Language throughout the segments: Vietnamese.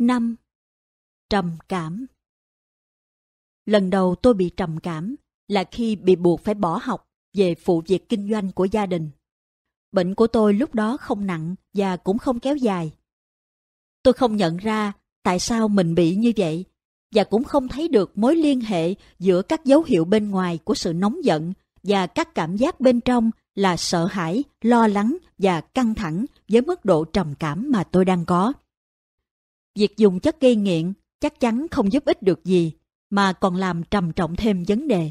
5. Trầm cảm Lần đầu tôi bị trầm cảm là khi bị buộc phải bỏ học về phụ việc kinh doanh của gia đình. Bệnh của tôi lúc đó không nặng và cũng không kéo dài. Tôi không nhận ra tại sao mình bị như vậy và cũng không thấy được mối liên hệ giữa các dấu hiệu bên ngoài của sự nóng giận và các cảm giác bên trong là sợ hãi, lo lắng và căng thẳng với mức độ trầm cảm mà tôi đang có. Việc dùng chất gây nghiện chắc chắn không giúp ích được gì, mà còn làm trầm trọng thêm vấn đề.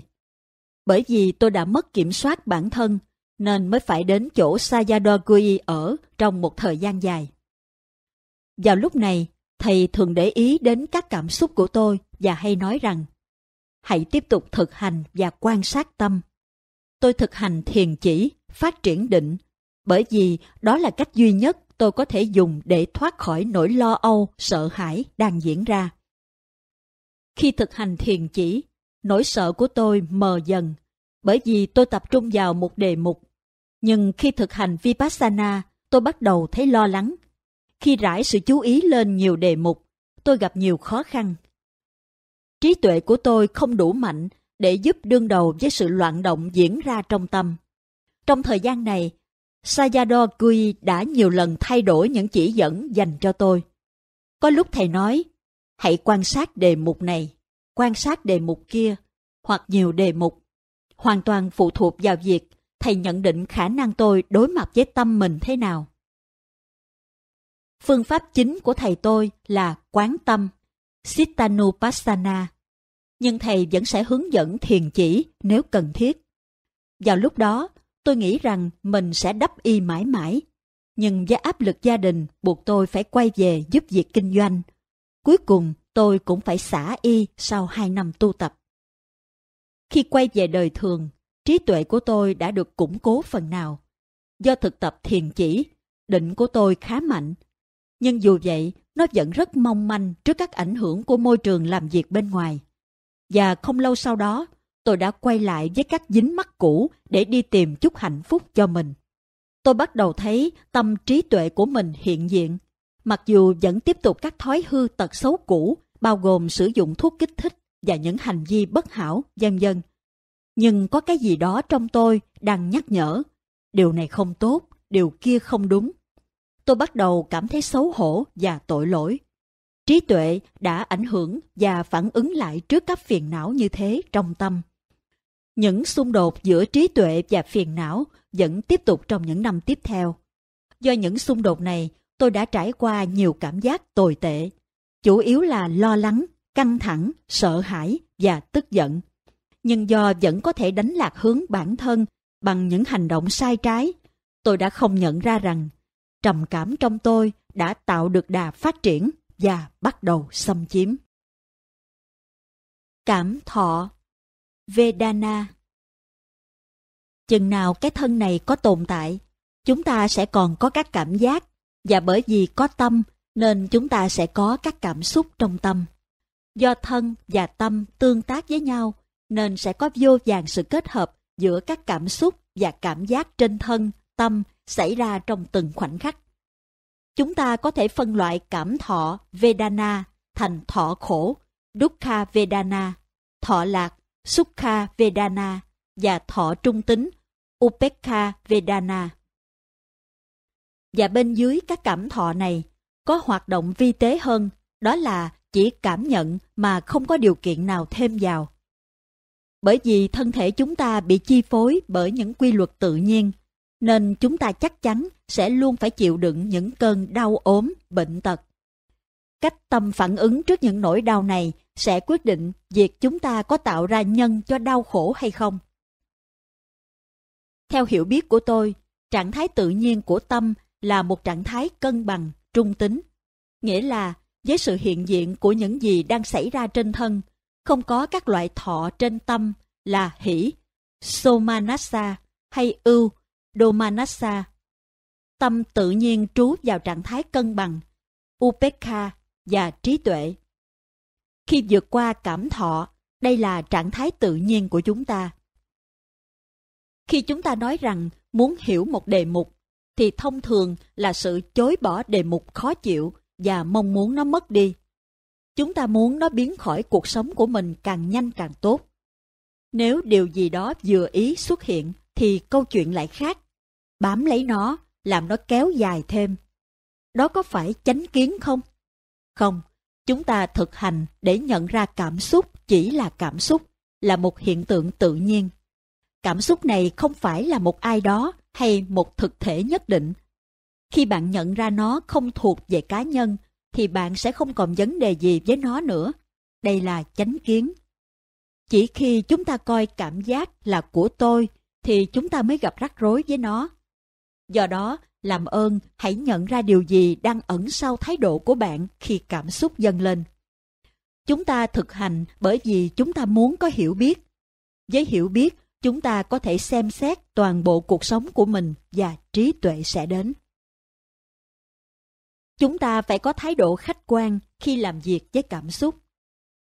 Bởi vì tôi đã mất kiểm soát bản thân, nên mới phải đến chỗ Sayadogui ở trong một thời gian dài. Vào lúc này, thầy thường để ý đến các cảm xúc của tôi và hay nói rằng hãy tiếp tục thực hành và quan sát tâm. Tôi thực hành thiền chỉ, phát triển định, bởi vì đó là cách duy nhất tôi có thể dùng để thoát khỏi nỗi lo âu, sợ hãi đang diễn ra. Khi thực hành thiền chỉ, nỗi sợ của tôi mờ dần, bởi vì tôi tập trung vào một đề mục. Nhưng khi thực hành Vipassana, tôi bắt đầu thấy lo lắng. Khi rải sự chú ý lên nhiều đề mục, tôi gặp nhiều khó khăn. Trí tuệ của tôi không đủ mạnh để giúp đương đầu với sự loạn động diễn ra trong tâm. Trong thời gian này, Sayadaw Kui đã nhiều lần thay đổi những chỉ dẫn dành cho tôi. Có lúc thầy nói, hãy quan sát đề mục này, quan sát đề mục kia, hoặc nhiều đề mục. Hoàn toàn phụ thuộc vào việc thầy nhận định khả năng tôi đối mặt với tâm mình thế nào. Phương pháp chính của thầy tôi là quán tâm, Sittanupasana, nhưng thầy vẫn sẽ hướng dẫn thiền chỉ nếu cần thiết. Vào lúc đó, Tôi nghĩ rằng mình sẽ đắp y mãi mãi. Nhưng với áp lực gia đình buộc tôi phải quay về giúp việc kinh doanh. Cuối cùng tôi cũng phải xả y sau 2 năm tu tập. Khi quay về đời thường, trí tuệ của tôi đã được củng cố phần nào. Do thực tập thiền chỉ, định của tôi khá mạnh. Nhưng dù vậy, nó vẫn rất mong manh trước các ảnh hưởng của môi trường làm việc bên ngoài. Và không lâu sau đó, tôi đã quay lại với các dính mắt cũ để đi tìm chút hạnh phúc cho mình. Tôi bắt đầu thấy tâm trí tuệ của mình hiện diện, mặc dù vẫn tiếp tục các thói hư tật xấu cũ, bao gồm sử dụng thuốc kích thích và những hành vi bất hảo, vân vân. Nhưng có cái gì đó trong tôi đang nhắc nhở, điều này không tốt, điều kia không đúng. Tôi bắt đầu cảm thấy xấu hổ và tội lỗi. Trí tuệ đã ảnh hưởng và phản ứng lại trước các phiền não như thế trong tâm. Những xung đột giữa trí tuệ và phiền não vẫn tiếp tục trong những năm tiếp theo. Do những xung đột này, tôi đã trải qua nhiều cảm giác tồi tệ, chủ yếu là lo lắng, căng thẳng, sợ hãi và tức giận. Nhưng do vẫn có thể đánh lạc hướng bản thân bằng những hành động sai trái, tôi đã không nhận ra rằng trầm cảm trong tôi đã tạo được đà phát triển và bắt đầu xâm chiếm. Cảm thọ Vedana Chừng nào cái thân này có tồn tại, chúng ta sẽ còn có các cảm giác, và bởi vì có tâm nên chúng ta sẽ có các cảm xúc trong tâm. Do thân và tâm tương tác với nhau nên sẽ có vô vàng sự kết hợp giữa các cảm xúc và cảm giác trên thân, tâm xảy ra trong từng khoảnh khắc. Chúng ta có thể phân loại cảm thọ Vedana thành thọ khổ, Dukkha Vedana, thọ lạc Sukha Vedana và thọ trung tính Upekha Vedana. Và bên dưới các cảm thọ này có hoạt động vi tế hơn, đó là chỉ cảm nhận mà không có điều kiện nào thêm vào. Bởi vì thân thể chúng ta bị chi phối bởi những quy luật tự nhiên, nên chúng ta chắc chắn sẽ luôn phải chịu đựng những cơn đau ốm, bệnh tật. Cách tâm phản ứng trước những nỗi đau này sẽ quyết định việc chúng ta có tạo ra nhân cho đau khổ hay không. Theo hiểu biết của tôi, trạng thái tự nhiên của tâm là một trạng thái cân bằng, trung tính. Nghĩa là với sự hiện diện của những gì đang xảy ra trên thân, không có các loại thọ trên tâm là hỷ, somanasa hay ưu, domanasa. Tâm tự nhiên trú vào trạng thái cân bằng, upekha và trí tuệ khi vượt qua cảm thọ, đây là trạng thái tự nhiên của chúng ta. Khi chúng ta nói rằng muốn hiểu một đề mục, thì thông thường là sự chối bỏ đề mục khó chịu và mong muốn nó mất đi. Chúng ta muốn nó biến khỏi cuộc sống của mình càng nhanh càng tốt. Nếu điều gì đó vừa ý xuất hiện thì câu chuyện lại khác. Bám lấy nó, làm nó kéo dài thêm. Đó có phải chánh kiến không? Không, Chúng ta thực hành để nhận ra cảm xúc chỉ là cảm xúc, là một hiện tượng tự nhiên. Cảm xúc này không phải là một ai đó hay một thực thể nhất định. Khi bạn nhận ra nó không thuộc về cá nhân, thì bạn sẽ không còn vấn đề gì với nó nữa. Đây là chánh kiến. Chỉ khi chúng ta coi cảm giác là của tôi, thì chúng ta mới gặp rắc rối với nó. Do đó, làm ơn hãy nhận ra điều gì đang ẩn sau thái độ của bạn khi cảm xúc dâng lên. Chúng ta thực hành bởi vì chúng ta muốn có hiểu biết. Với hiểu biết, chúng ta có thể xem xét toàn bộ cuộc sống của mình và trí tuệ sẽ đến. Chúng ta phải có thái độ khách quan khi làm việc với cảm xúc.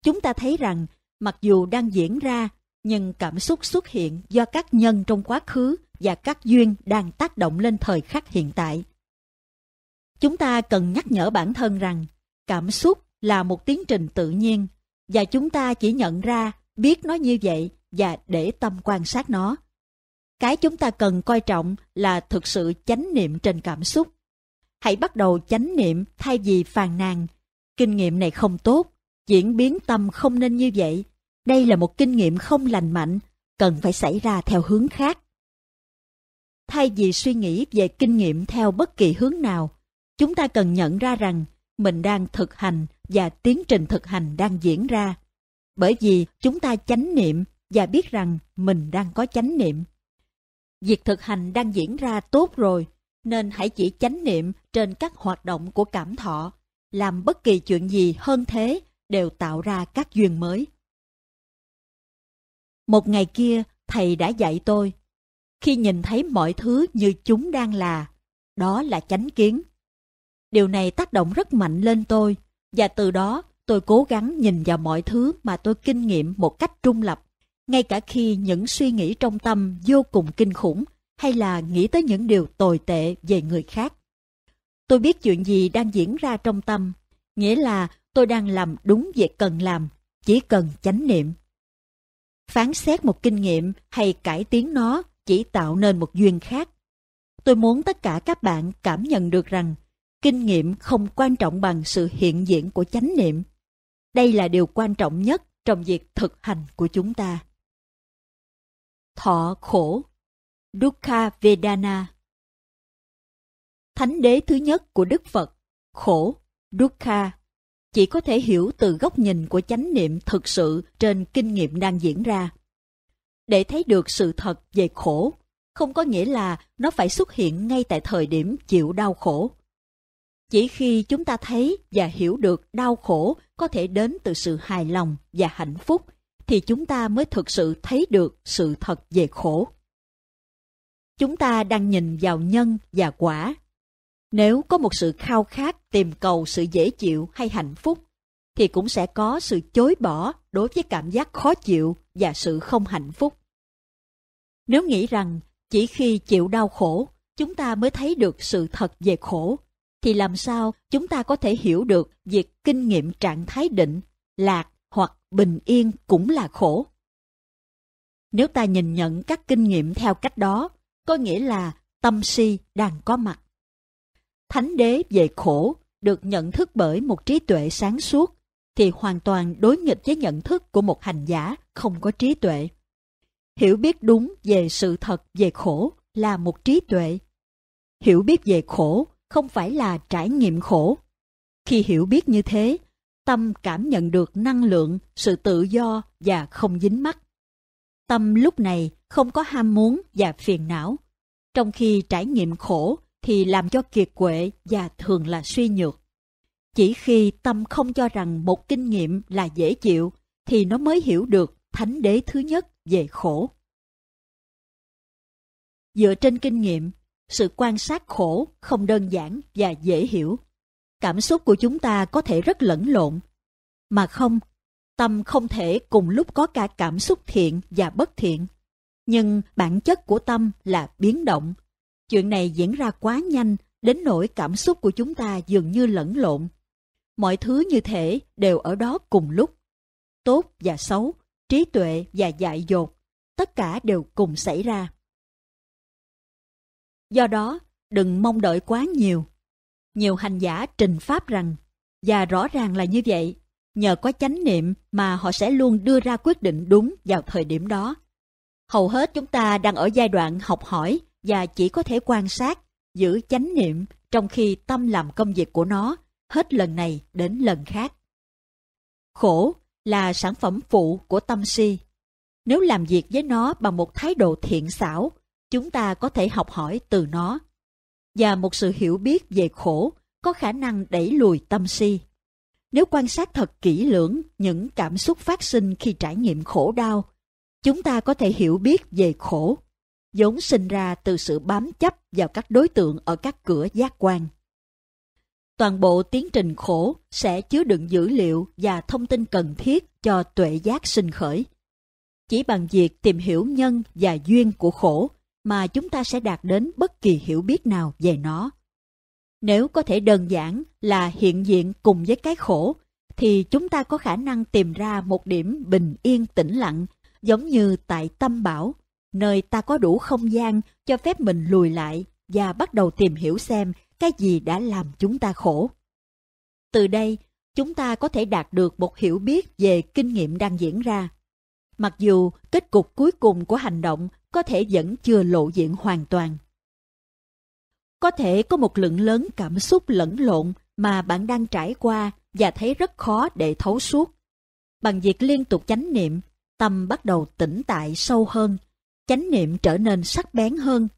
Chúng ta thấy rằng, mặc dù đang diễn ra, nhưng cảm xúc xuất hiện do các nhân trong quá khứ và các duyên đang tác động lên thời khắc hiện tại. Chúng ta cần nhắc nhở bản thân rằng cảm xúc là một tiến trình tự nhiên và chúng ta chỉ nhận ra biết nó như vậy và để tâm quan sát nó. Cái chúng ta cần coi trọng là thực sự chánh niệm trên cảm xúc. Hãy bắt đầu chánh niệm thay vì phàn nàn. Kinh nghiệm này không tốt, diễn biến tâm không nên như vậy. Đây là một kinh nghiệm không lành mạnh, cần phải xảy ra theo hướng khác. Thay vì suy nghĩ về kinh nghiệm theo bất kỳ hướng nào, chúng ta cần nhận ra rằng mình đang thực hành và tiến trình thực hành đang diễn ra. Bởi vì chúng ta chánh niệm và biết rằng mình đang có chánh niệm. Việc thực hành đang diễn ra tốt rồi, nên hãy chỉ chánh niệm trên các hoạt động của cảm thọ. Làm bất kỳ chuyện gì hơn thế đều tạo ra các duyên mới. Một ngày kia, thầy đã dạy tôi khi nhìn thấy mọi thứ như chúng đang là. Đó là chánh kiến. Điều này tác động rất mạnh lên tôi, và từ đó tôi cố gắng nhìn vào mọi thứ mà tôi kinh nghiệm một cách trung lập, ngay cả khi những suy nghĩ trong tâm vô cùng kinh khủng hay là nghĩ tới những điều tồi tệ về người khác. Tôi biết chuyện gì đang diễn ra trong tâm, nghĩa là tôi đang làm đúng việc cần làm, chỉ cần chánh niệm. Phán xét một kinh nghiệm hay cải tiến nó chỉ tạo nên một duyên khác. Tôi muốn tất cả các bạn cảm nhận được rằng kinh nghiệm không quan trọng bằng sự hiện diện của chánh niệm. Đây là điều quan trọng nhất trong việc thực hành của chúng ta. Thọ khổ Dukkha Vedana Thánh đế thứ nhất của Đức Phật, khổ, Dukkha, chỉ có thể hiểu từ góc nhìn của chánh niệm thực sự trên kinh nghiệm đang diễn ra để thấy được sự thật về khổ không có nghĩa là nó phải xuất hiện ngay tại thời điểm chịu đau khổ chỉ khi chúng ta thấy và hiểu được đau khổ có thể đến từ sự hài lòng và hạnh phúc thì chúng ta mới thực sự thấy được sự thật về khổ chúng ta đang nhìn vào nhân và quả nếu có một sự khao khát tìm cầu sự dễ chịu hay hạnh phúc thì cũng sẽ có sự chối bỏ đối với cảm giác khó chịu và sự không hạnh phúc. Nếu nghĩ rằng chỉ khi chịu đau khổ, chúng ta mới thấy được sự thật về khổ, thì làm sao chúng ta có thể hiểu được việc kinh nghiệm trạng thái định, lạc hoặc bình yên cũng là khổ? Nếu ta nhìn nhận các kinh nghiệm theo cách đó, có nghĩa là tâm si đang có mặt. Thánh đế về khổ được nhận thức bởi một trí tuệ sáng suốt thì hoàn toàn đối nghịch với nhận thức của một hành giả không có trí tuệ. Hiểu biết đúng về sự thật về khổ là một trí tuệ. Hiểu biết về khổ không phải là trải nghiệm khổ. Khi hiểu biết như thế, tâm cảm nhận được năng lượng, sự tự do và không dính mắc. Tâm lúc này không có ham muốn và phiền não, trong khi trải nghiệm khổ thì làm cho kiệt quệ và thường là suy nhược. Chỉ khi tâm không cho rằng một kinh nghiệm là dễ chịu thì nó mới hiểu được thánh đế thứ nhất về khổ. Dựa trên kinh nghiệm, sự quan sát khổ không đơn giản và dễ hiểu. Cảm xúc của chúng ta có thể rất lẫn lộn. Mà không, tâm không thể cùng lúc có cả cảm xúc thiện và bất thiện. Nhưng bản chất của tâm là biến động. Chuyện này diễn ra quá nhanh đến nỗi cảm xúc của chúng ta dường như lẫn lộn mọi thứ như thể đều ở đó cùng lúc. Tốt và xấu, trí tuệ và dại dột, tất cả đều cùng xảy ra. Do đó, đừng mong đợi quá nhiều. Nhiều hành giả trình pháp rằng, và rõ ràng là như vậy, nhờ có chánh niệm mà họ sẽ luôn đưa ra quyết định đúng vào thời điểm đó. Hầu hết chúng ta đang ở giai đoạn học hỏi và chỉ có thể quan sát, giữ chánh niệm trong khi tâm làm công việc của nó hết lần này đến lần khác. Khổ là sản phẩm phụ của tâm si. Nếu làm việc với nó bằng một thái độ thiện xảo, chúng ta có thể học hỏi từ nó. Và một sự hiểu biết về khổ có khả năng đẩy lùi tâm si. Nếu quan sát thật kỹ lưỡng những cảm xúc phát sinh khi trải nghiệm khổ đau, chúng ta có thể hiểu biết về khổ, vốn sinh ra từ sự bám chấp vào các đối tượng ở các cửa giác quan toàn bộ tiến trình khổ sẽ chứa đựng dữ liệu và thông tin cần thiết cho tuệ giác sinh khởi. Chỉ bằng việc tìm hiểu nhân và duyên của khổ mà chúng ta sẽ đạt đến bất kỳ hiểu biết nào về nó. Nếu có thể đơn giản là hiện diện cùng với cái khổ, thì chúng ta có khả năng tìm ra một điểm bình yên tĩnh lặng, giống như tại Tâm Bảo, nơi ta có đủ không gian cho phép mình lùi lại và bắt đầu tìm hiểu xem cái gì đã làm chúng ta khổ. Từ đây, chúng ta có thể đạt được một hiểu biết về kinh nghiệm đang diễn ra. Mặc dù kết cục cuối cùng của hành động có thể vẫn chưa lộ diện hoàn toàn. Có thể có một lượng lớn cảm xúc lẫn lộn mà bạn đang trải qua và thấy rất khó để thấu suốt. Bằng việc liên tục chánh niệm, tâm bắt đầu tĩnh tại sâu hơn, chánh niệm trở nên sắc bén hơn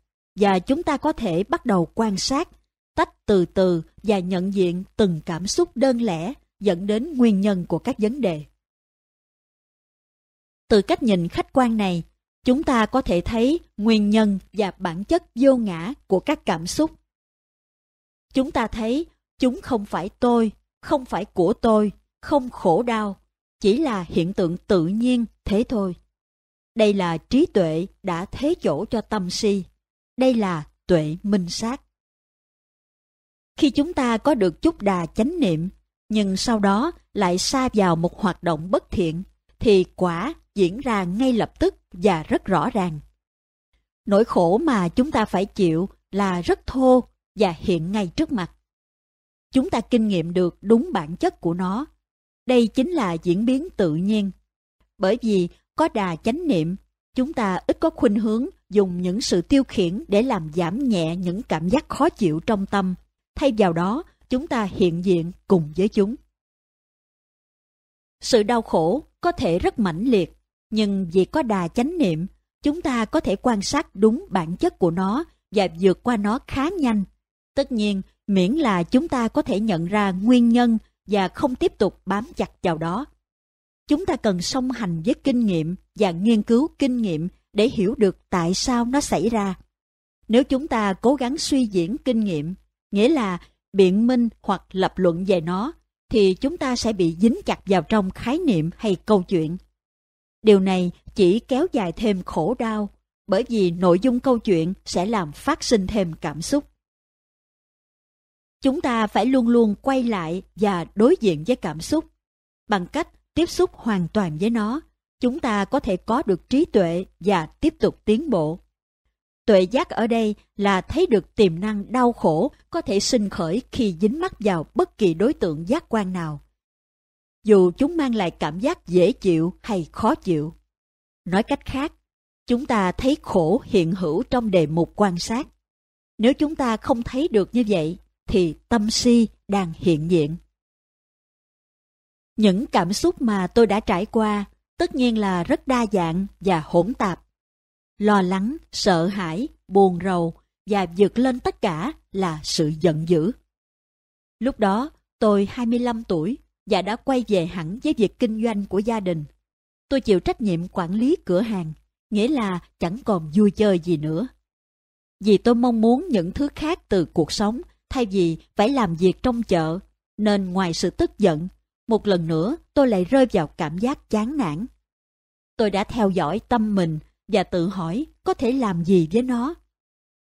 và chúng ta có thể bắt đầu quan sát tách từ từ và nhận diện từng cảm xúc đơn lẻ dẫn đến nguyên nhân của các vấn đề. Từ cách nhìn khách quan này, chúng ta có thể thấy nguyên nhân và bản chất vô ngã của các cảm xúc. Chúng ta thấy chúng không phải tôi, không phải của tôi, không khổ đau, chỉ là hiện tượng tự nhiên thế thôi. Đây là trí tuệ đã thế chỗ cho tâm si, đây là tuệ minh sát. Khi chúng ta có được chút đà chánh niệm, nhưng sau đó lại sa vào một hoạt động bất thiện, thì quả diễn ra ngay lập tức và rất rõ ràng. Nỗi khổ mà chúng ta phải chịu là rất thô và hiện ngay trước mặt. Chúng ta kinh nghiệm được đúng bản chất của nó. Đây chính là diễn biến tự nhiên. Bởi vì có đà chánh niệm, chúng ta ít có khuynh hướng dùng những sự tiêu khiển để làm giảm nhẹ những cảm giác khó chịu trong tâm thay vào đó chúng ta hiện diện cùng với chúng. Sự đau khổ có thể rất mãnh liệt, nhưng vì có đà chánh niệm, chúng ta có thể quan sát đúng bản chất của nó và vượt qua nó khá nhanh. Tất nhiên, miễn là chúng ta có thể nhận ra nguyên nhân và không tiếp tục bám chặt vào đó. Chúng ta cần song hành với kinh nghiệm và nghiên cứu kinh nghiệm để hiểu được tại sao nó xảy ra. Nếu chúng ta cố gắng suy diễn kinh nghiệm nghĩa là biện minh hoặc lập luận về nó, thì chúng ta sẽ bị dính chặt vào trong khái niệm hay câu chuyện. Điều này chỉ kéo dài thêm khổ đau, bởi vì nội dung câu chuyện sẽ làm phát sinh thêm cảm xúc. Chúng ta phải luôn luôn quay lại và đối diện với cảm xúc. Bằng cách tiếp xúc hoàn toàn với nó, chúng ta có thể có được trí tuệ và tiếp tục tiến bộ. Tuệ giác ở đây là thấy được tiềm năng đau khổ có thể sinh khởi khi dính mắc vào bất kỳ đối tượng giác quan nào. Dù chúng mang lại cảm giác dễ chịu hay khó chịu. Nói cách khác, chúng ta thấy khổ hiện hữu trong đề mục quan sát. Nếu chúng ta không thấy được như vậy, thì tâm si đang hiện diện. Những cảm xúc mà tôi đã trải qua tất nhiên là rất đa dạng và hỗn tạp lo lắng, sợ hãi, buồn rầu và vượt lên tất cả là sự giận dữ. Lúc đó, tôi 25 tuổi và đã quay về hẳn với việc kinh doanh của gia đình. Tôi chịu trách nhiệm quản lý cửa hàng, nghĩa là chẳng còn vui chơi gì nữa. Vì tôi mong muốn những thứ khác từ cuộc sống thay vì phải làm việc trong chợ, nên ngoài sự tức giận, một lần nữa tôi lại rơi vào cảm giác chán nản. Tôi đã theo dõi tâm mình và tự hỏi có thể làm gì với nó.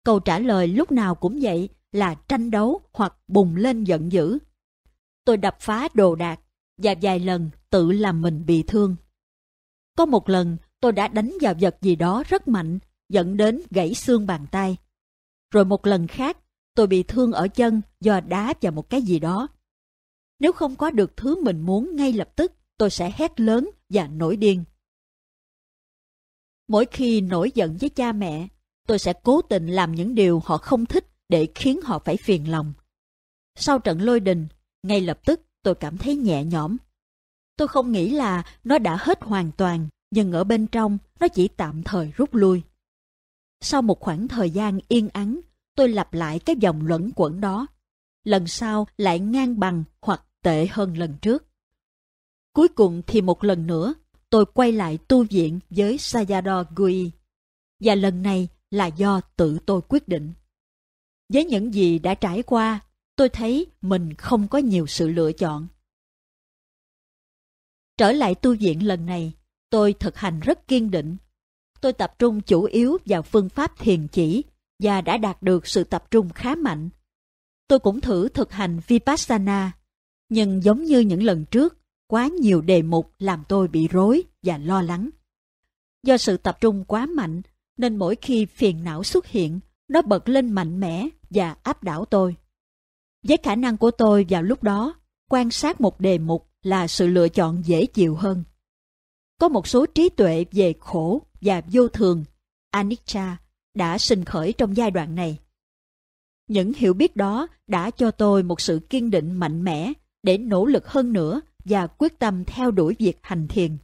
Câu trả lời lúc nào cũng vậy là tranh đấu hoặc bùng lên giận dữ. Tôi đập phá đồ đạc và vài lần tự làm mình bị thương. Có một lần tôi đã đánh vào vật gì đó rất mạnh dẫn đến gãy xương bàn tay. Rồi một lần khác tôi bị thương ở chân do đá vào một cái gì đó. Nếu không có được thứ mình muốn ngay lập tức, tôi sẽ hét lớn và nổi điên. Mỗi khi nổi giận với cha mẹ, tôi sẽ cố tình làm những điều họ không thích để khiến họ phải phiền lòng. Sau trận lôi đình, ngay lập tức tôi cảm thấy nhẹ nhõm. Tôi không nghĩ là nó đã hết hoàn toàn, nhưng ở bên trong nó chỉ tạm thời rút lui. Sau một khoảng thời gian yên ắng, tôi lặp lại cái dòng luẩn quẩn đó. Lần sau lại ngang bằng hoặc tệ hơn lần trước. Cuối cùng thì một lần nữa tôi quay lại tu viện với Sayadaw Gui. Và lần này là do tự tôi quyết định. Với những gì đã trải qua, tôi thấy mình không có nhiều sự lựa chọn. Trở lại tu viện lần này, tôi thực hành rất kiên định. Tôi tập trung chủ yếu vào phương pháp thiền chỉ và đã đạt được sự tập trung khá mạnh. Tôi cũng thử thực hành Vipassana, nhưng giống như những lần trước, quá nhiều đề mục làm tôi bị rối và lo lắng. Do sự tập trung quá mạnh, nên mỗi khi phiền não xuất hiện, nó bật lên mạnh mẽ và áp đảo tôi. Với khả năng của tôi vào lúc đó, quan sát một đề mục là sự lựa chọn dễ chịu hơn. Có một số trí tuệ về khổ và vô thường, Anicca, đã sinh khởi trong giai đoạn này. Những hiểu biết đó đã cho tôi một sự kiên định mạnh mẽ để nỗ lực hơn nữa và quyết tâm theo đuổi việc hành thiền.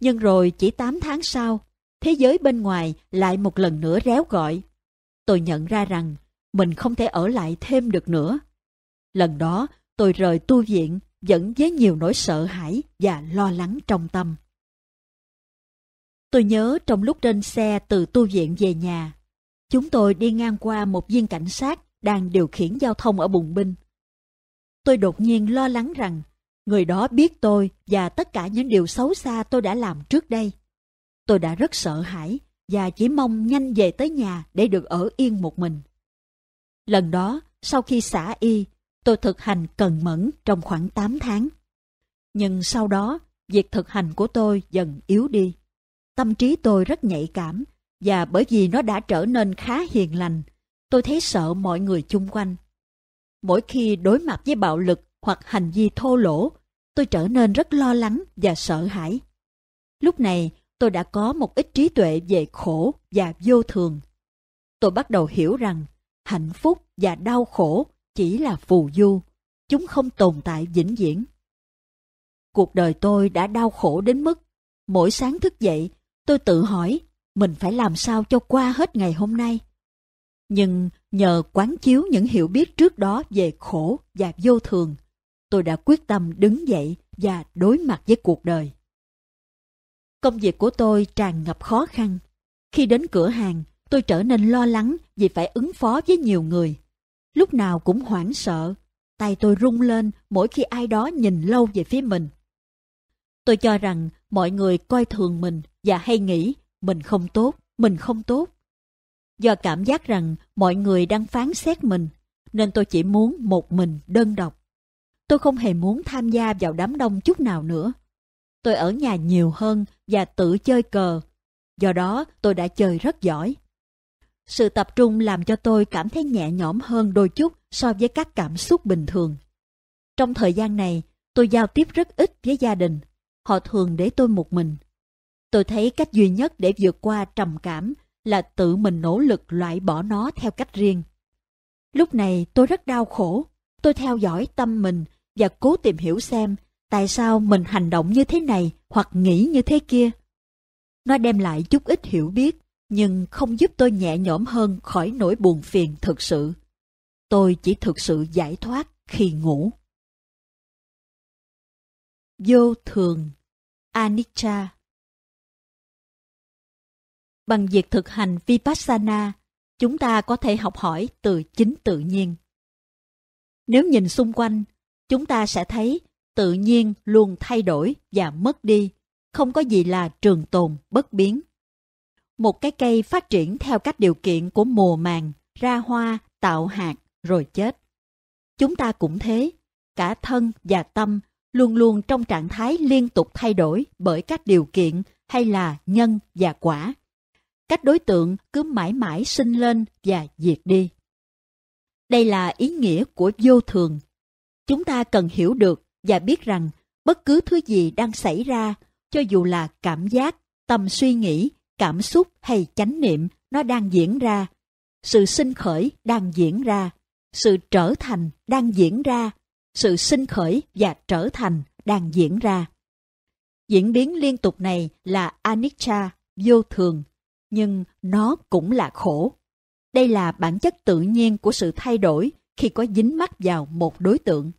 Nhưng rồi chỉ 8 tháng sau, thế giới bên ngoài lại một lần nữa réo gọi. Tôi nhận ra rằng mình không thể ở lại thêm được nữa. Lần đó tôi rời tu viện dẫn với nhiều nỗi sợ hãi và lo lắng trong tâm. Tôi nhớ trong lúc trên xe từ tu viện về nhà, chúng tôi đi ngang qua một viên cảnh sát đang điều khiển giao thông ở bùng binh. Tôi đột nhiên lo lắng rằng người đó biết tôi và tất cả những điều xấu xa tôi đã làm trước đây. Tôi đã rất sợ hãi và chỉ mong nhanh về tới nhà để được ở yên một mình. Lần đó, sau khi xả y, tôi thực hành cần mẫn trong khoảng 8 tháng. Nhưng sau đó, việc thực hành của tôi dần yếu đi. Tâm trí tôi rất nhạy cảm và bởi vì nó đã trở nên khá hiền lành, tôi thấy sợ mọi người chung quanh. Mỗi khi đối mặt với bạo lực hoặc hành vi thô lỗ, tôi trở nên rất lo lắng và sợ hãi. Lúc này, tôi đã có một ít trí tuệ về khổ và vô thường. Tôi bắt đầu hiểu rằng hạnh phúc và đau khổ chỉ là phù du, chúng không tồn tại vĩnh viễn. Cuộc đời tôi đã đau khổ đến mức mỗi sáng thức dậy tôi tự hỏi mình phải làm sao cho qua hết ngày hôm nay. Nhưng nhờ quán chiếu những hiểu biết trước đó về khổ và vô thường, tôi đã quyết tâm đứng dậy và đối mặt với cuộc đời. Công việc của tôi tràn ngập khó khăn. Khi đến cửa hàng, tôi trở nên lo lắng vì phải ứng phó với nhiều người. Lúc nào cũng hoảng sợ, tay tôi rung lên mỗi khi ai đó nhìn lâu về phía mình. Tôi cho rằng mọi người coi thường mình và hay nghĩ mình không tốt, mình không tốt. Do cảm giác rằng mọi người đang phán xét mình, nên tôi chỉ muốn một mình đơn độc Tôi không hề muốn tham gia vào đám đông chút nào nữa. Tôi ở nhà nhiều hơn và tự chơi cờ. Do đó tôi đã chơi rất giỏi. Sự tập trung làm cho tôi cảm thấy nhẹ nhõm hơn đôi chút so với các cảm xúc bình thường. Trong thời gian này, tôi giao tiếp rất ít với gia đình. Họ thường để tôi một mình. Tôi thấy cách duy nhất để vượt qua trầm cảm là tự mình nỗ lực loại bỏ nó theo cách riêng. Lúc này tôi rất đau khổ. Tôi theo dõi tâm mình và cố tìm hiểu xem tại sao mình hành động như thế này hoặc nghĩ như thế kia. Nó đem lại chút ít hiểu biết, nhưng không giúp tôi nhẹ nhõm hơn khỏi nỗi buồn phiền thực sự. Tôi chỉ thực sự giải thoát khi ngủ. Vô thường Anicca Bằng việc thực hành Vipassana, chúng ta có thể học hỏi từ chính tự nhiên. Nếu nhìn xung quanh chúng ta sẽ thấy tự nhiên luôn thay đổi và mất đi, không có gì là trường tồn bất biến. Một cái cây phát triển theo các điều kiện của mùa màng, ra hoa, tạo hạt rồi chết. Chúng ta cũng thế, cả thân và tâm luôn luôn trong trạng thái liên tục thay đổi bởi các điều kiện hay là nhân và quả. Các đối tượng cứ mãi mãi sinh lên và diệt đi. Đây là ý nghĩa của vô thường chúng ta cần hiểu được và biết rằng bất cứ thứ gì đang xảy ra, cho dù là cảm giác, tâm suy nghĩ, cảm xúc hay chánh niệm, nó đang diễn ra. Sự sinh khởi đang diễn ra, sự trở thành đang diễn ra, sự sinh khởi và trở thành đang diễn ra. Diễn biến liên tục này là anicca, vô thường, nhưng nó cũng là khổ. Đây là bản chất tự nhiên của sự thay đổi khi có dính mắc vào một đối tượng.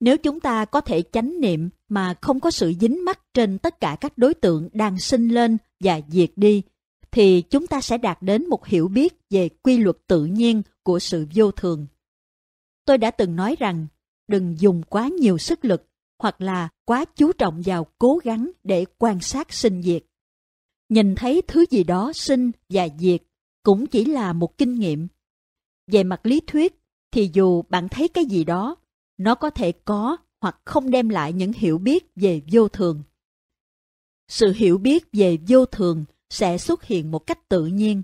Nếu chúng ta có thể chánh niệm mà không có sự dính mắc trên tất cả các đối tượng đang sinh lên và diệt đi, thì chúng ta sẽ đạt đến một hiểu biết về quy luật tự nhiên của sự vô thường. Tôi đã từng nói rằng, đừng dùng quá nhiều sức lực hoặc là quá chú trọng vào cố gắng để quan sát sinh diệt. Nhìn thấy thứ gì đó sinh và diệt cũng chỉ là một kinh nghiệm. Về mặt lý thuyết, thì dù bạn thấy cái gì đó nó có thể có hoặc không đem lại những hiểu biết về vô thường. Sự hiểu biết về vô thường sẽ xuất hiện một cách tự nhiên.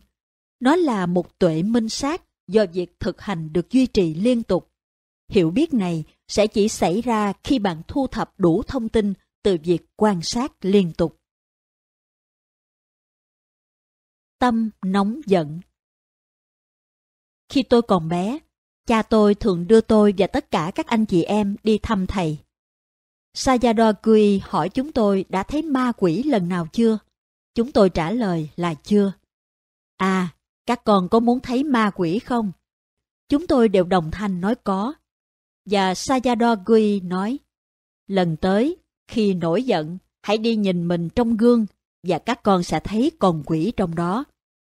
Nó là một tuệ minh sát do việc thực hành được duy trì liên tục. Hiểu biết này sẽ chỉ xảy ra khi bạn thu thập đủ thông tin từ việc quan sát liên tục. Tâm nóng giận Khi tôi còn bé, Cha tôi thường đưa tôi và tất cả các anh chị em đi thăm thầy. Sayadaw Kui hỏi chúng tôi đã thấy ma quỷ lần nào chưa? Chúng tôi trả lời là chưa. À, các con có muốn thấy ma quỷ không? Chúng tôi đều đồng thanh nói có. Và Sayadaw Gui nói, lần tới, khi nổi giận, hãy đi nhìn mình trong gương và các con sẽ thấy còn quỷ trong đó.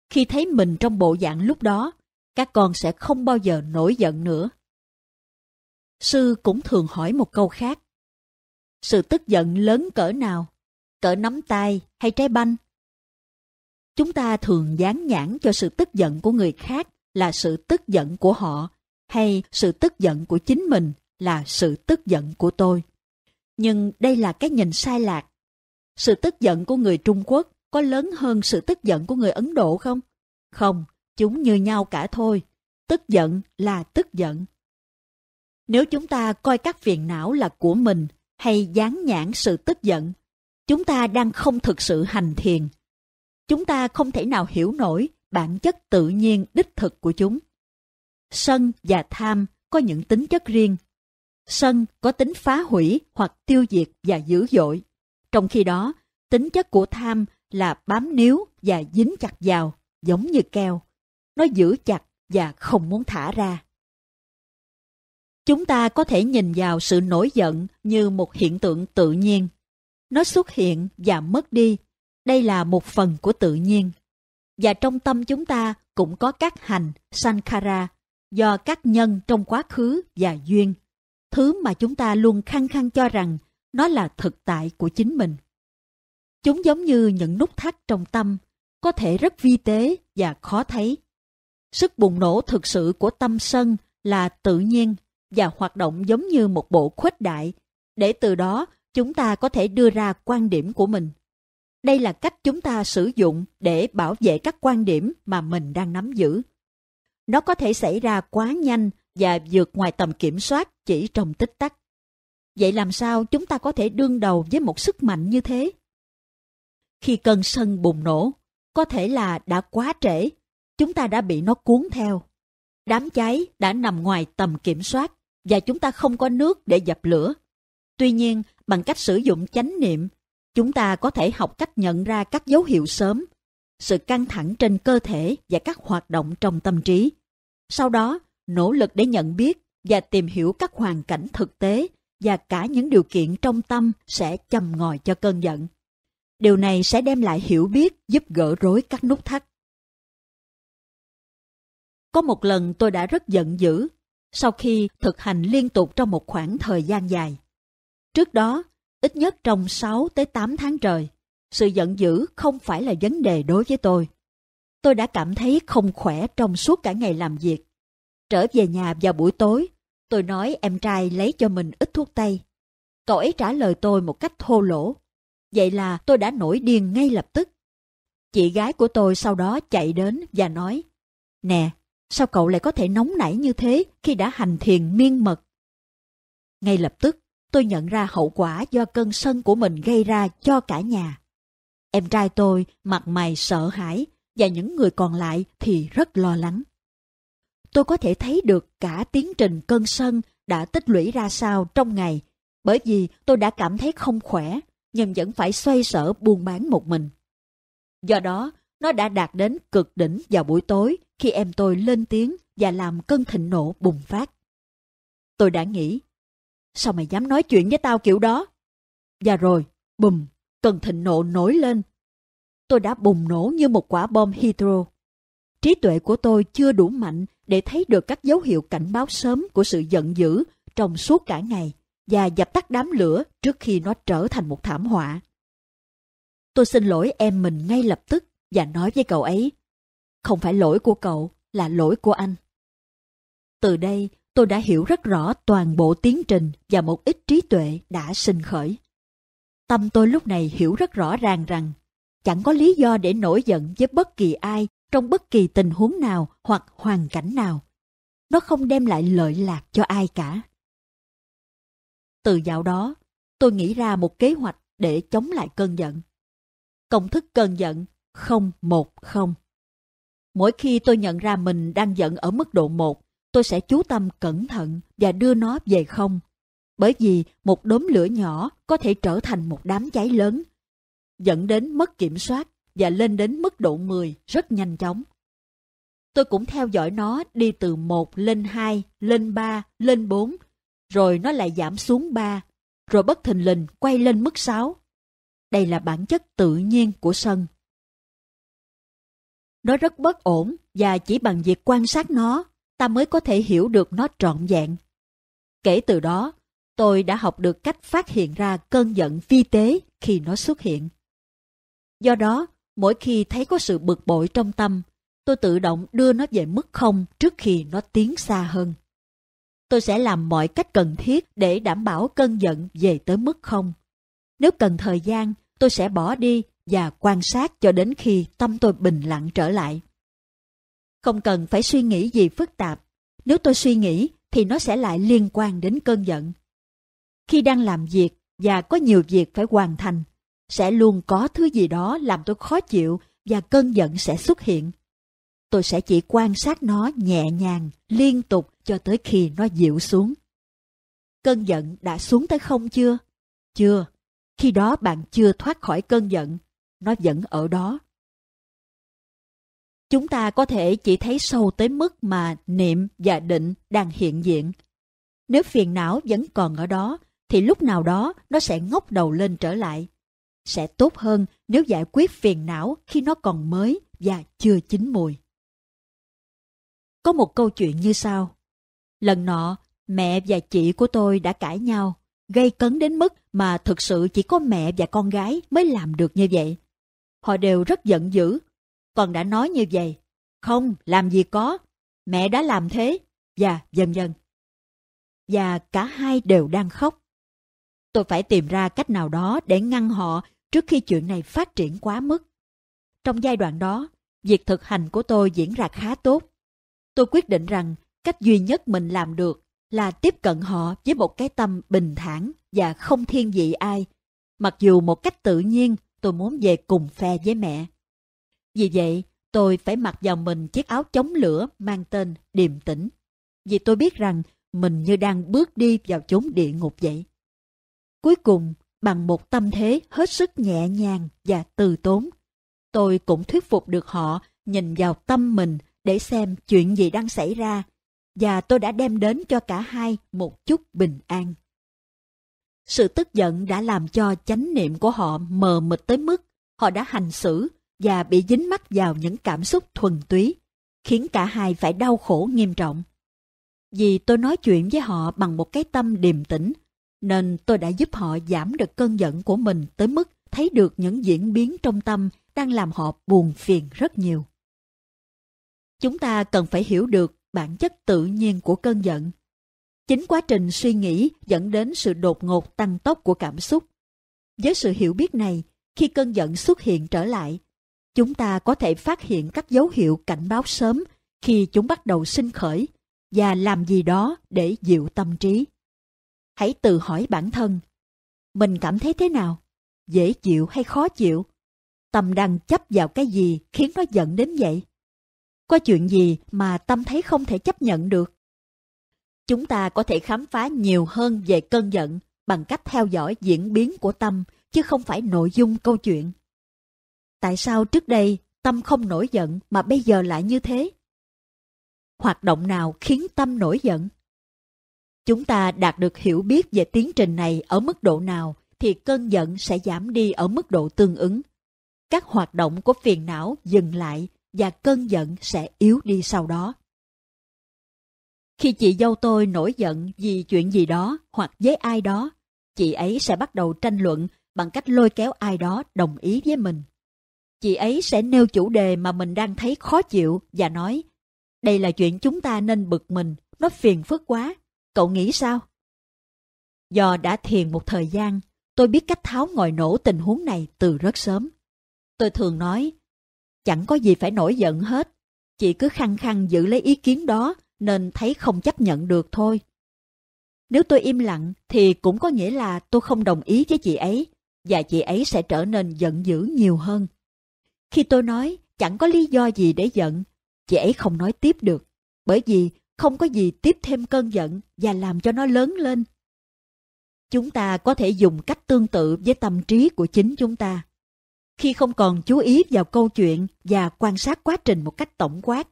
Khi thấy mình trong bộ dạng lúc đó, các con sẽ không bao giờ nổi giận nữa. Sư cũng thường hỏi một câu khác. Sự tức giận lớn cỡ nào? Cỡ nắm tay hay trái banh? Chúng ta thường dán nhãn cho sự tức giận của người khác là sự tức giận của họ hay sự tức giận của chính mình là sự tức giận của tôi. Nhưng đây là cái nhìn sai lạc. Sự tức giận của người Trung Quốc có lớn hơn sự tức giận của người Ấn Độ không? Không, chúng như nhau cả thôi. Tức giận là tức giận. Nếu chúng ta coi các phiền não là của mình hay dán nhãn sự tức giận, chúng ta đang không thực sự hành thiền. Chúng ta không thể nào hiểu nổi bản chất tự nhiên đích thực của chúng. Sân và tham có những tính chất riêng. Sân có tính phá hủy hoặc tiêu diệt và dữ dội. Trong khi đó, tính chất của tham là bám níu và dính chặt vào, giống như keo. Nó giữ chặt và không muốn thả ra. Chúng ta có thể nhìn vào sự nổi giận như một hiện tượng tự nhiên. Nó xuất hiện và mất đi. Đây là một phần của tự nhiên. Và trong tâm chúng ta cũng có các hành, sankhara, do các nhân trong quá khứ và duyên. Thứ mà chúng ta luôn khăng khăng cho rằng nó là thực tại của chính mình. Chúng giống như những nút thắt trong tâm, có thể rất vi tế và khó thấy. Sức bùng nổ thực sự của tâm sân là tự nhiên và hoạt động giống như một bộ khuếch đại, để từ đó chúng ta có thể đưa ra quan điểm của mình. Đây là cách chúng ta sử dụng để bảo vệ các quan điểm mà mình đang nắm giữ. Nó có thể xảy ra quá nhanh và vượt ngoài tầm kiểm soát chỉ trong tích tắc. Vậy làm sao chúng ta có thể đương đầu với một sức mạnh như thế? Khi cơn sân bùng nổ, có thể là đã quá trễ chúng ta đã bị nó cuốn theo. Đám cháy đã nằm ngoài tầm kiểm soát và chúng ta không có nước để dập lửa. Tuy nhiên, bằng cách sử dụng chánh niệm, chúng ta có thể học cách nhận ra các dấu hiệu sớm, sự căng thẳng trên cơ thể và các hoạt động trong tâm trí. Sau đó, nỗ lực để nhận biết và tìm hiểu các hoàn cảnh thực tế và cả những điều kiện trong tâm sẽ chầm ngòi cho cơn giận. Điều này sẽ đem lại hiểu biết giúp gỡ rối các nút thắt. Có một lần tôi đã rất giận dữ, sau khi thực hành liên tục trong một khoảng thời gian dài. Trước đó, ít nhất trong 6 tới 8 tháng trời, sự giận dữ không phải là vấn đề đối với tôi. Tôi đã cảm thấy không khỏe trong suốt cả ngày làm việc. Trở về nhà vào buổi tối, tôi nói em trai lấy cho mình ít thuốc tây. Cậu ấy trả lời tôi một cách thô lỗ. Vậy là tôi đã nổi điên ngay lập tức. Chị gái của tôi sau đó chạy đến và nói Nè, Sao cậu lại có thể nóng nảy như thế khi đã hành thiền miên mật? Ngay lập tức, tôi nhận ra hậu quả do cơn sân của mình gây ra cho cả nhà. Em trai tôi mặt mày sợ hãi và những người còn lại thì rất lo lắng. Tôi có thể thấy được cả tiến trình cơn sân đã tích lũy ra sao trong ngày bởi vì tôi đã cảm thấy không khỏe nhưng vẫn phải xoay sở buôn bán một mình. Do đó, nó đã đạt đến cực đỉnh vào buổi tối khi em tôi lên tiếng và làm cơn thịnh nộ bùng phát. Tôi đã nghĩ, sao mày dám nói chuyện với tao kiểu đó? Và rồi, bùm, cơn thịnh nộ nổi lên. Tôi đã bùng nổ như một quả bom hydro. Trí tuệ của tôi chưa đủ mạnh để thấy được các dấu hiệu cảnh báo sớm của sự giận dữ trong suốt cả ngày và dập tắt đám lửa trước khi nó trở thành một thảm họa. Tôi xin lỗi em mình ngay lập tức và nói với cậu ấy, không phải lỗi của cậu, là lỗi của anh. Từ đây, tôi đã hiểu rất rõ toàn bộ tiến trình và một ít trí tuệ đã sinh khởi. Tâm tôi lúc này hiểu rất rõ ràng rằng, chẳng có lý do để nổi giận với bất kỳ ai trong bất kỳ tình huống nào hoặc hoàn cảnh nào. Nó không đem lại lợi lạc cho ai cả. Từ dạo đó, tôi nghĩ ra một kế hoạch để chống lại cơn giận. Công thức cơn giận 010. Mỗi khi tôi nhận ra mình đang giận ở mức độ 1, tôi sẽ chú tâm cẩn thận và đưa nó về không. Bởi vì một đốm lửa nhỏ có thể trở thành một đám cháy lớn, dẫn đến mất kiểm soát và lên đến mức độ 10 rất nhanh chóng. Tôi cũng theo dõi nó đi từ 1 lên 2, lên 3, lên 4, rồi nó lại giảm xuống 3, rồi bất thình lình quay lên mức 6. Đây là bản chất tự nhiên của sân. Nó rất bất ổn và chỉ bằng việc quan sát nó, ta mới có thể hiểu được nó trọn vẹn. Kể từ đó, tôi đã học được cách phát hiện ra cơn giận vi tế khi nó xuất hiện. Do đó, mỗi khi thấy có sự bực bội trong tâm, tôi tự động đưa nó về mức không trước khi nó tiến xa hơn. Tôi sẽ làm mọi cách cần thiết để đảm bảo cơn giận về tới mức không. Nếu cần thời gian, tôi sẽ bỏ đi và quan sát cho đến khi tâm tôi bình lặng trở lại. Không cần phải suy nghĩ gì phức tạp, nếu tôi suy nghĩ thì nó sẽ lại liên quan đến cơn giận. Khi đang làm việc và có nhiều việc phải hoàn thành, sẽ luôn có thứ gì đó làm tôi khó chịu và cơn giận sẽ xuất hiện. Tôi sẽ chỉ quan sát nó nhẹ nhàng, liên tục cho tới khi nó dịu xuống. Cơn giận đã xuống tới không chưa? Chưa. Khi đó bạn chưa thoát khỏi cơn giận nó vẫn ở đó. Chúng ta có thể chỉ thấy sâu tới mức mà niệm và định đang hiện diện. Nếu phiền não vẫn còn ở đó, thì lúc nào đó nó sẽ ngóc đầu lên trở lại. Sẽ tốt hơn nếu giải quyết phiền não khi nó còn mới và chưa chín mùi. Có một câu chuyện như sau. Lần nọ, mẹ và chị của tôi đã cãi nhau, gây cấn đến mức mà thực sự chỉ có mẹ và con gái mới làm được như vậy. Họ đều rất giận dữ. Con đã nói như vậy. Không, làm gì có. Mẹ đã làm thế. Và dần dần. Và cả hai đều đang khóc. Tôi phải tìm ra cách nào đó để ngăn họ trước khi chuyện này phát triển quá mức. Trong giai đoạn đó, việc thực hành của tôi diễn ra khá tốt. Tôi quyết định rằng cách duy nhất mình làm được là tiếp cận họ với một cái tâm bình thản và không thiên vị ai, mặc dù một cách tự nhiên tôi muốn về cùng phe với mẹ. Vì vậy, tôi phải mặc vào mình chiếc áo chống lửa mang tên điềm tĩnh. Vì tôi biết rằng mình như đang bước đi vào chốn địa ngục vậy. Cuối cùng, bằng một tâm thế hết sức nhẹ nhàng và từ tốn, tôi cũng thuyết phục được họ nhìn vào tâm mình để xem chuyện gì đang xảy ra, và tôi đã đem đến cho cả hai một chút bình an. Sự tức giận đã làm cho chánh niệm của họ mờ mịt tới mức họ đã hành xử và bị dính mắc vào những cảm xúc thuần túy, khiến cả hai phải đau khổ nghiêm trọng. Vì tôi nói chuyện với họ bằng một cái tâm điềm tĩnh, nên tôi đã giúp họ giảm được cơn giận của mình tới mức thấy được những diễn biến trong tâm đang làm họ buồn phiền rất nhiều. Chúng ta cần phải hiểu được bản chất tự nhiên của cơn giận Chính quá trình suy nghĩ dẫn đến sự đột ngột tăng tốc của cảm xúc. Với sự hiểu biết này, khi cơn giận xuất hiện trở lại, chúng ta có thể phát hiện các dấu hiệu cảnh báo sớm khi chúng bắt đầu sinh khởi và làm gì đó để dịu tâm trí. Hãy tự hỏi bản thân, mình cảm thấy thế nào? Dễ chịu hay khó chịu? Tâm đang chấp vào cái gì khiến nó giận đến vậy? Có chuyện gì mà tâm thấy không thể chấp nhận được? Chúng ta có thể khám phá nhiều hơn về cơn giận bằng cách theo dõi diễn biến của tâm chứ không phải nội dung câu chuyện. Tại sao trước đây tâm không nổi giận mà bây giờ lại như thế? Hoạt động nào khiến tâm nổi giận? Chúng ta đạt được hiểu biết về tiến trình này ở mức độ nào thì cơn giận sẽ giảm đi ở mức độ tương ứng. Các hoạt động của phiền não dừng lại và cơn giận sẽ yếu đi sau đó. Khi chị dâu tôi nổi giận vì chuyện gì đó hoặc với ai đó, chị ấy sẽ bắt đầu tranh luận bằng cách lôi kéo ai đó đồng ý với mình. Chị ấy sẽ nêu chủ đề mà mình đang thấy khó chịu và nói đây là chuyện chúng ta nên bực mình, nó phiền phức quá, cậu nghĩ sao? Do đã thiền một thời gian, tôi biết cách tháo ngòi nổ tình huống này từ rất sớm. Tôi thường nói, chẳng có gì phải nổi giận hết, chị cứ khăng khăng giữ lấy ý kiến đó nên thấy không chấp nhận được thôi. Nếu tôi im lặng thì cũng có nghĩa là tôi không đồng ý với chị ấy và chị ấy sẽ trở nên giận dữ nhiều hơn. Khi tôi nói chẳng có lý do gì để giận, chị ấy không nói tiếp được bởi vì không có gì tiếp thêm cơn giận và làm cho nó lớn lên. Chúng ta có thể dùng cách tương tự với tâm trí của chính chúng ta. Khi không còn chú ý vào câu chuyện và quan sát quá trình một cách tổng quát,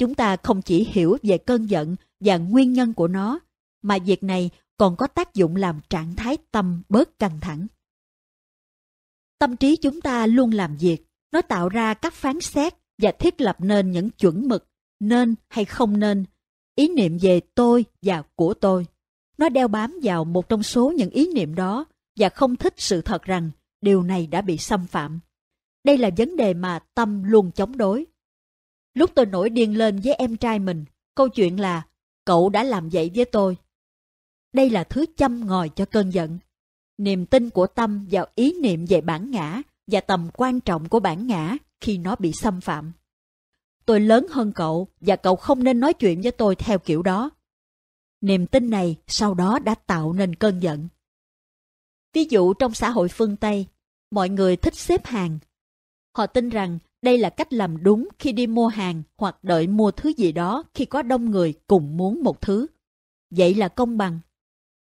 chúng ta không chỉ hiểu về cơn giận và nguyên nhân của nó, mà việc này còn có tác dụng làm trạng thái tâm bớt căng thẳng. Tâm trí chúng ta luôn làm việc, nó tạo ra các phán xét và thiết lập nên những chuẩn mực, nên hay không nên, ý niệm về tôi và của tôi. Nó đeo bám vào một trong số những ý niệm đó và không thích sự thật rằng điều này đã bị xâm phạm. Đây là vấn đề mà tâm luôn chống đối. Lúc tôi nổi điên lên với em trai mình, câu chuyện là cậu đã làm vậy với tôi. Đây là thứ châm ngòi cho cơn giận. Niềm tin của tâm vào ý niệm về bản ngã và tầm quan trọng của bản ngã khi nó bị xâm phạm. Tôi lớn hơn cậu và cậu không nên nói chuyện với tôi theo kiểu đó. Niềm tin này sau đó đã tạo nên cơn giận. Ví dụ trong xã hội phương Tây, mọi người thích xếp hàng. Họ tin rằng đây là cách làm đúng khi đi mua hàng hoặc đợi mua thứ gì đó khi có đông người cùng muốn một thứ. Vậy là công bằng.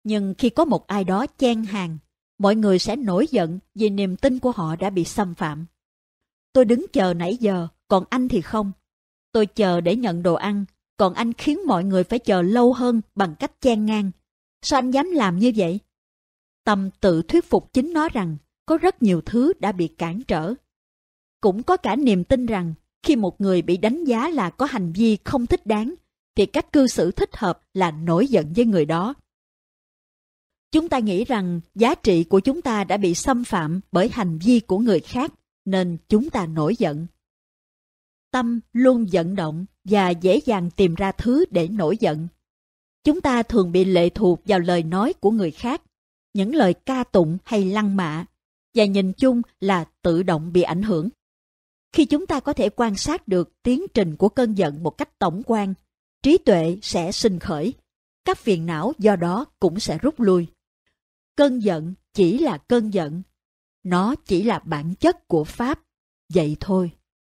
Nhưng khi có một ai đó chen hàng, mọi người sẽ nổi giận vì niềm tin của họ đã bị xâm phạm. Tôi đứng chờ nãy giờ, còn anh thì không. Tôi chờ để nhận đồ ăn, còn anh khiến mọi người phải chờ lâu hơn bằng cách chen ngang. Sao anh dám làm như vậy? Tâm tự thuyết phục chính nó rằng có rất nhiều thứ đã bị cản trở cũng có cả niềm tin rằng khi một người bị đánh giá là có hành vi không thích đáng, thì cách cư xử thích hợp là nổi giận với người đó. Chúng ta nghĩ rằng giá trị của chúng ta đã bị xâm phạm bởi hành vi của người khác, nên chúng ta nổi giận. Tâm luôn giận động và dễ dàng tìm ra thứ để nổi giận. Chúng ta thường bị lệ thuộc vào lời nói của người khác, những lời ca tụng hay lăng mạ, và nhìn chung là tự động bị ảnh hưởng. Khi chúng ta có thể quan sát được tiến trình của cơn giận một cách tổng quan, trí tuệ sẽ sinh khởi, các phiền não do đó cũng sẽ rút lui. Cơn giận chỉ là cơn giận, nó chỉ là bản chất của Pháp, vậy thôi.